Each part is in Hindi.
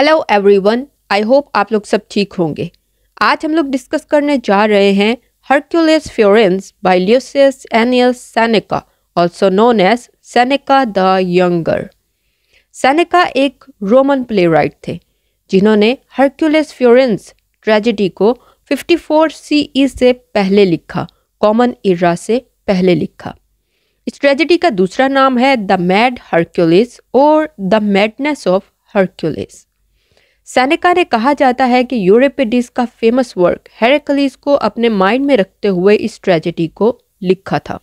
हेलो एवरीवन आई होप आप लोग सब ठीक होंगे आज हम लोग डिस्कस करने जा रहे हैं Hercules Furens by Lucius Annaeus also known as Seneca the younger Seneca एक रोमन प्ले राइट थे जिन्होंने हर्क्यूलियस फ्योरेंस ट्रेजिडी को 54 सीई e से पहले लिखा कॉमन इरा से पहले लिखा इस ट्रेजिडी का दूसरा नाम है द मैड हर्क्यूलिस और the madness of Hercules Seneca ने कहा जाता है कि यूरोपिडिस का फेमस वर्क हेरेकलीस को अपने माइंड में रखते हुए इस ट्रेजेडी को लिखा था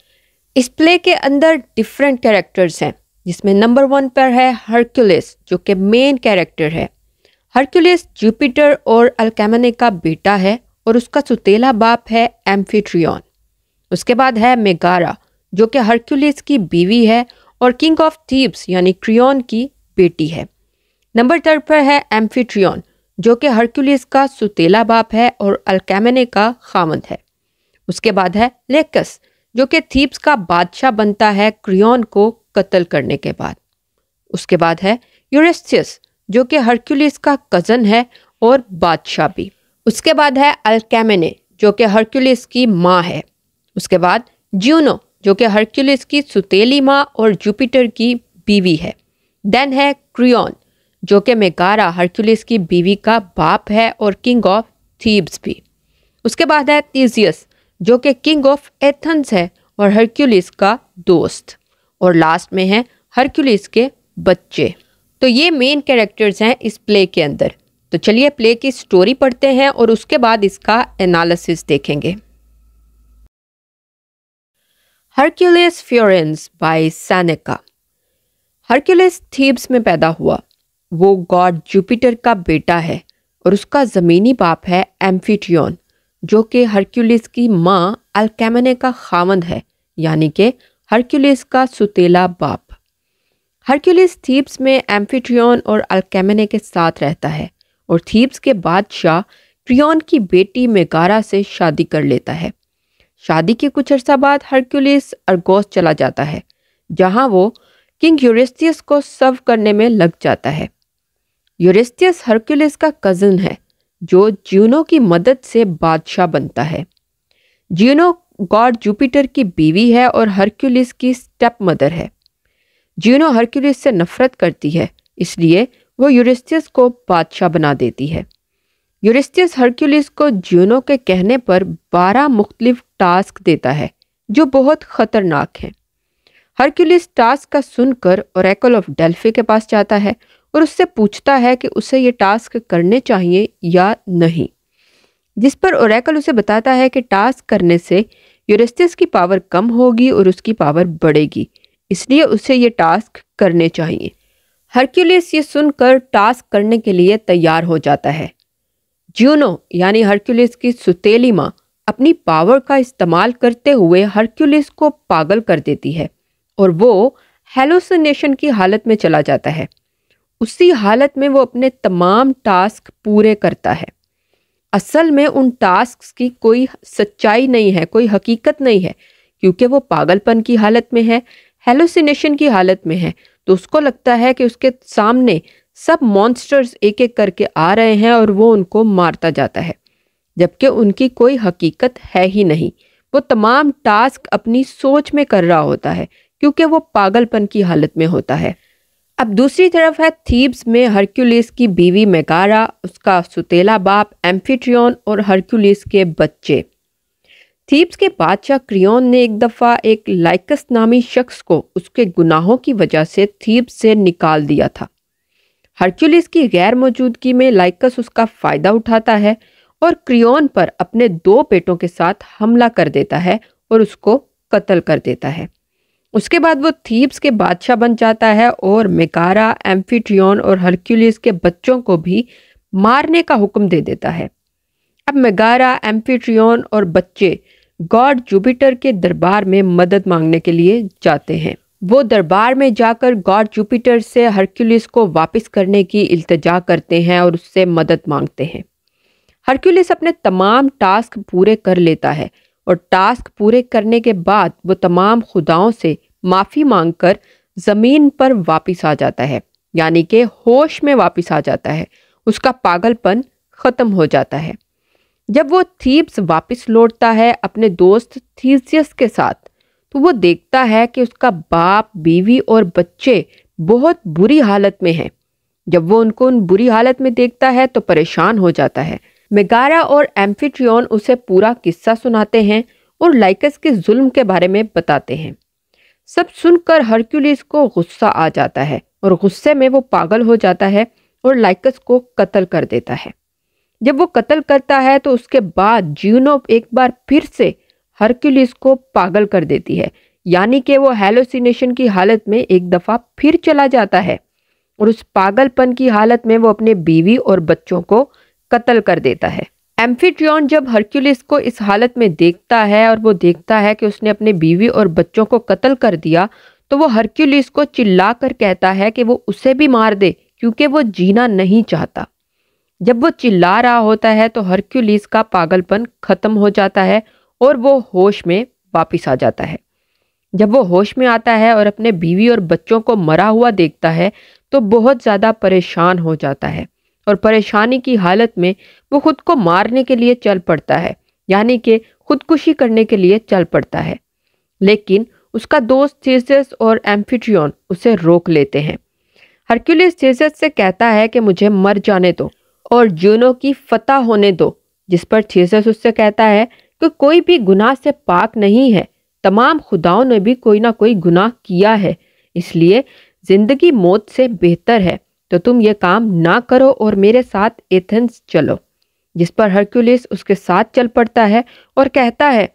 इस प्ले के अंदर डिफरेंट कैरेक्टर्स हैं जिसमें नंबर वन पर है हर्क्यूलिस जो कि मेन कैरेक्टर है हर्क्यूलिस जुपिटर और अल्केमने का बेटा है और उसका सुतेला बाप है एम्फीट्रियन उसके बाद है मेगारा जो कि हर्क्यूलिस की बीवी है और किंग ऑफ थीप्स यानी क्रियोन की बेटी है नंबर थर्ड पर है एम्फीट्रियन जो कि हरक्यूलिस का सुतेला बाप है और अल्कैमने का खामद है उसके बाद है लेकस जो कि थीप्स का बादशाह बनता है क्रियोन को कत्ल करने के बाद उसके बाद है यूरेस्थियस जो कि हरक्यूलिस का कज़न है और बादशाह भी उसके बाद है अल्कैमने जो कि हरक्यूलिस की माँ है उसके बाद ज्यूनो जो कि हरक्यूलिस की सुतेली माँ और जुपिटर की बीवी है देन है क्रियोन जो कि मेकारा हरक्यूलिस की बीवी का बाप है और किंग ऑफ थीब्स भी उसके बाद है तीजियस जो कि किंग ऑफ एथेंस है और हरक्यूलिस का दोस्त और लास्ट में है हरक्यूलिस के बच्चे तो ये मेन कैरेक्टर्स हैं इस प्ले के अंदर तो चलिए प्ले की स्टोरी पढ़ते हैं और उसके बाद इसका एनालिसिस देखेंगे Hercules Furens by Seneca Hercules Thebes में पैदा हुआ वो गॉड जुपिटर का बेटा है और उसका ज़मीनी बाप है एम्फिट्रियन जो कि हरक्यूलिस की माँ अल्केमने का खावंद है यानी कि हरक्यूलिस का सुतेला बाप हरक्यूलिस थीब्स में एम्फिट्रियन और अल्केमने के साथ रहता है और थीब्स के बादशाह ट्रियन की बेटी मेगारा से शादी कर लेता है शादी के कुछ अर्सा बाद हरक्यूलिस अर्गोस चला जाता है जहाँ वो किंग यूरेस्टियस को सर्व करने में लग जाता है यूरेस्टियस हर्क्यूलिस का कज़न है जो ज्यूनो की मदद से बादशाह बनता है ज्यूनो गॉड जुपिटर की बीवी है और हर्क्यूलिस की स्टेप मदर है ज्यूनो हर्क्यूलिस से नफरत करती है इसलिए वो यूरेस्टियस को बादशाह बना देती है यूरेस्टियस हर्क्यूलिस को ज्यूनो के कहने पर बारह मुख्तलिफ टास्क देता है जो बहुत ख़तरनाक हैं हर्क्यूलिस टास्क का सुनकर और ऑफ डेल्फी के पास जाता है और उससे पूछता है कि उसे ये टास्क करने चाहिए या नहीं जिस पर ओरेकल उसे बताता है कि टास्क करने से यूरेस्टिस की पावर कम होगी और उसकी पावर बढ़ेगी इसलिए उसे ये टास्क करने चाहिए हरक्यूलिस ये सुनकर टास्क करने के लिए तैयार हो जाता है ज्यूनो यानी हरक्यूलिस की सुतेली माँ अपनी पावर का इस्तेमाल करते हुए हरक्यूलिस को पागल कर देती है और वो हेलोसिनेशन की हालत में चला जाता है उसी हालत में वो अपने तमाम टास्क पूरे करता है असल में उन टास्क की कोई सच्चाई नहीं है कोई हकीकत नहीं है क्योंकि वो पागलपन की हालत में है हेलोसिनेशन की हालत में है तो उसको लगता है कि उसके सामने सब मॉन्स्टर्स एक एक करके आ रहे हैं और वो उनको मारता जाता है जबकि उनकी कोई हकीकत है ही नहीं वो तमाम टास्क अपनी सोच में कर रहा होता है क्योंकि वो पागलपन की हालत में होता है अब दूसरी तरफ है थीब्स में हरक्यूलिस की बीवी मेगारा उसका सुतेला बाप एम्फिट्रियन और हरक्यूलिस के बच्चे थीब्स के बादशाह क्रियोन ने एक दफ़ा एक लाइकस नामी शख्स को उसके गुनाहों की वजह से थीब्स से निकाल दिया था हरक्यूलिस की गैर मौजूदगी में लाइकस उसका फ़ायदा उठाता है और क्रियोन पर अपने दो बेटों के साथ हमला कर देता है और उसको कत्ल कर देता है उसके बाद वो थीब्स के बादशाह बन जाता है और मेकारा एम्फीट्रियन और हरक्यूलिस के बच्चों को भी मारने का हुक्म दे देता है अब मेगारा एम्फीट्रियन और बच्चे गॉड जुपिटर के दरबार में मदद मांगने के लिए जाते हैं वो दरबार में जाकर गॉड जुपिटर से हरक्यूलिस को वापस करने की इल्तजा करते हैं और उससे मदद मांगते हैं हरक्यूलिस अपने तमाम टास्क पूरे कर लेता है और टास्क पूरे करने के बाद वो तमाम खुदाओं से माफ़ी मांगकर ज़मीन पर वापस आ जाता है यानी कि होश में वापस आ जाता है उसका पागलपन ख़त्म हो जाता है जब वो थीब्स वापस लौटता है अपने दोस्त थीजियस के साथ तो वो देखता है कि उसका बाप बीवी और बच्चे बहुत बुरी हालत में हैं जब वो उनको उन बुरी हालत में देखता है तो परेशान हो जाता है मेगारा और एम्फिट्रियन उसे पूरा किस्सा सुनाते हैं और लाइकस के जुल्म के बारे में बताते हैं सब सुनकर हरक्यूलिस को गुस्सा आ जाता है और गुस्से में वो पागल हो जाता है और लाइकस को कत्ल कर देता है जब वो कत्ल करता है तो उसके बाद जीनो एक बार फिर से हरक्यूलिस को पागल कर देती है यानी कि वो हेलोसिनेशन की हालत में एक दफ़ा फिर चला जाता है और उस पागलपन की हालत में वो अपने बीवी और बच्चों को कत्ल कर देता है एम्फीट्रियन जब हरक्यूलिस को इस हालत में देखता है और वो देखता है कि उसने अपने बीवी और बच्चों को कत्ल कर दिया तो वो हरक्यूलिस को चिल्ला कर कहता है कि वो उसे भी मार दे क्योंकि वो जीना नहीं चाहता जब वो चिल्ला रहा होता है तो हरक्यूलिस का पागलपन खत्म हो जाता है और वो होश में वापिस आ जाता है जब वो होश में आता है और अपने बीवी और बच्चों को मरा हुआ देखता है तो बहुत ज़्यादा परेशान हो जाता है और परेशानी की हालत में वो खुद को मारने के लिए चल पड़ता है यानी कि खुदकुशी करने के लिए चल पड़ता है लेकिन उसका दोस्त थीसियस और एम्फिट्रियन उसे रोक लेते हैं हरक्यूलिस थीसियस से कहता है कि मुझे मर जाने दो और जूनो की फतह होने दो जिस पर थीसियस उससे कहता है कि कोई भी गुनाह से पाक नहीं है तमाम खुदाओं ने भी कोई ना कोई गुनाह किया है इसलिए ज़िंदगी मौत से बेहतर है तो तुम ये काम ना करो और मेरे साथ एथेंस चलो जिस पर हरक्यूलिस उसके साथ चल पड़ता है और कहता है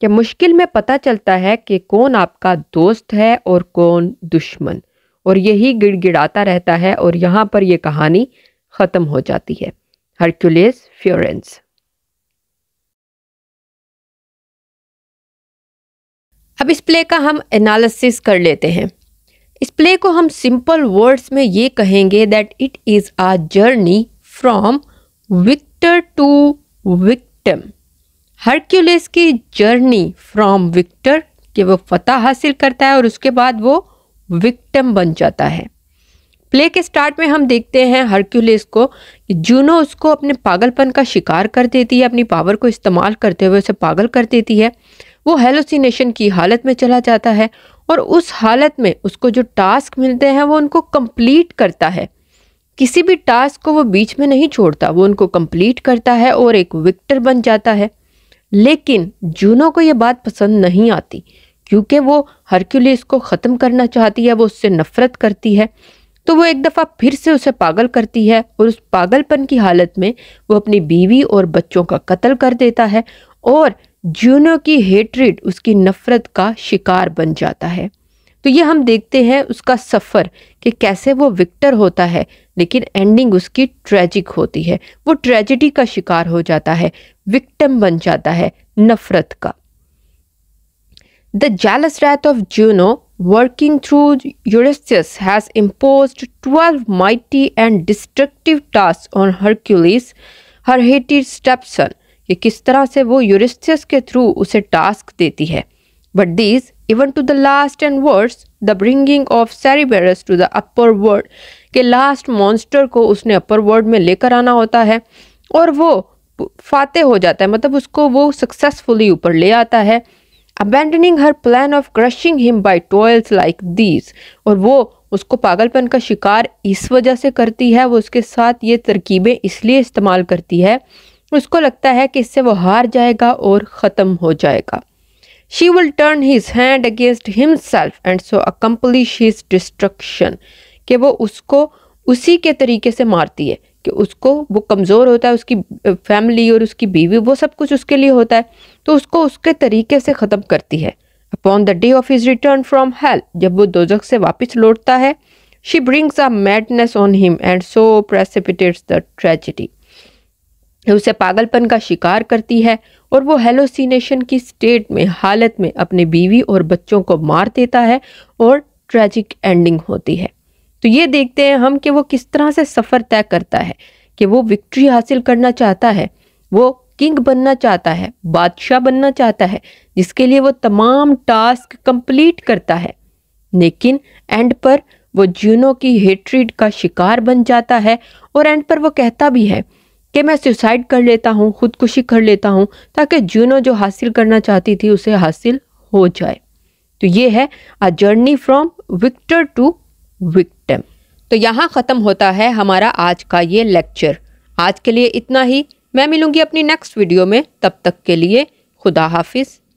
कि मुश्किल में पता चलता है कि कौन आपका दोस्त है और कौन दुश्मन और यही गिड़गिड़ाता रहता है और यहाँ पर यह कहानी ख़त्म हो जाती है हरक्यूलिस फ्योरेंस अब इस प्ले का हम एनालिसिस कर लेते हैं इस प्ले को हम सिंपल वर्ड्स में ये कहेंगे that it is a journey from victor to victim Hercules की जर्नी फ्रॉम विक्टर कि वो फतह हासिल करता है और उसके बाद वो विक्टम बन जाता है प्ले के स्टार्ट में हम देखते हैं हरक्यूलिस को कि जूनो उसको अपने पागलपन का शिकार कर देती है अपनी पावर को इस्तेमाल करते हुए उसे पागल कर देती है वो हेलोसिनेशन की हालत में चला जाता है और उस हालत में उसको जो टास्क मिलते हैं वो उनको कंप्लीट करता है किसी भी टास्क को वो बीच में नहीं छोड़ता वो उनको कंप्लीट करता है और एक विक्टर बन जाता है लेकिन जूनो को ये बात पसंद नहीं आती क्योंकि वो हरक्यूलिस को ख़त्म करना चाहती है वो उससे नफ़रत करती है तो वो एक दफ़ा फिर से उसे पागल करती है और उस पागलपन की हालत में वो अपनी बीवी और बच्चों का कत्ल कर देता है और जूनो की हेट्रिड उसकी नफ़रत का शिकार बन जाता है तो ये हम देखते हैं उसका सफ़र कि कैसे वो विक्टर होता है लेकिन एंडिंग उसकी ट्रेजिक होती है वो ट्रेजिडी का शिकार हो जाता है विक्टम बन जाता है नफ़रत का the jealous wrath of Juno working through Eurystheus has imposed twelve mighty and destructive task on Hercules, her hated stepson कि किस तरह से वो यूरिस्थियस के थ्रू उसे टास्क देती है but these even to the last and words the bringing of Cerberus to the upper world के लास्ट मॉन्स्टर को उसने अपर वर्ल्ड में लेकर आना होता है और वो फाते हो जाता है मतलब उसको वो सक्सेसफुली ऊपर ले आता है abandoning her plan of crushing him by toils like these और वो उसको पागलपन का शिकार इस वजह से करती है वो उसके साथ ये तरकीबें इसलिए इस्तेमाल करती है उसको लगता है कि इससे वो हार जाएगा और ख़त्म हो जाएगा she will turn his hand against self and so accomplish his destruction कि वो उसको उसी के तरीके से मारती है कि उसको वो कमज़ोर होता है उसकी फैमिली और उसकी बीवी वो सब कुछ उसके लिए होता है तो उसको उसके तरीके से ख़त्म करती है upon the day of his return from health जब वो दोजक से वापस लौटता है she brings a madness on him and so precipitates the tragedy उसे पागलपन का शिकार करती है और वो हेलोसिनेशन की स्टेट में हालत में अपने बीवी और बच्चों को मार देता है और ट्रैजिक एंडिंग होती है तो ये देखते हैं हम कि वो किस तरह से सफ़र तय करता है कि वो विक्ट्री हासिल करना चाहता है वो किंग बनना चाहता है बादशाह बनना चाहता है जिसके लिए वो तमाम टास्क कंप्लीट करता है लेकिन एंड पर वो जूनो की हेट्रिड का शिकार बन जाता है और एंड पर वो कहता भी है कि मैं सुसाइड कर लेता हूँ खुदकुशी कर लेता हूँ ताकि जूनो जो हासिल करना चाहती थी उसे हासिल हो जाए तो ये है a journey from victor to victim तो यहाँ ख़त्म होता है हमारा आज का ये लेक्चर आज के लिए इतना ही मैं मिलूँगी अपनी नेक्स्ट वीडियो में तब तक के लिए खुदा हाफिज़